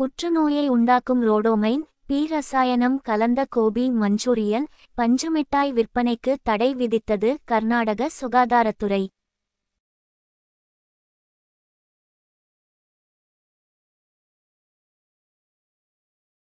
புற்றுநோயை உண்டாக்கும் ரோடோமைன் பீரசாயனம் கலந்த கோபி மஞ்சூரியன் பஞ்சுமிட்டாய் விற்பனைக்கு தடை விதித்தது கர்நாடக சுகாதாரத்துறை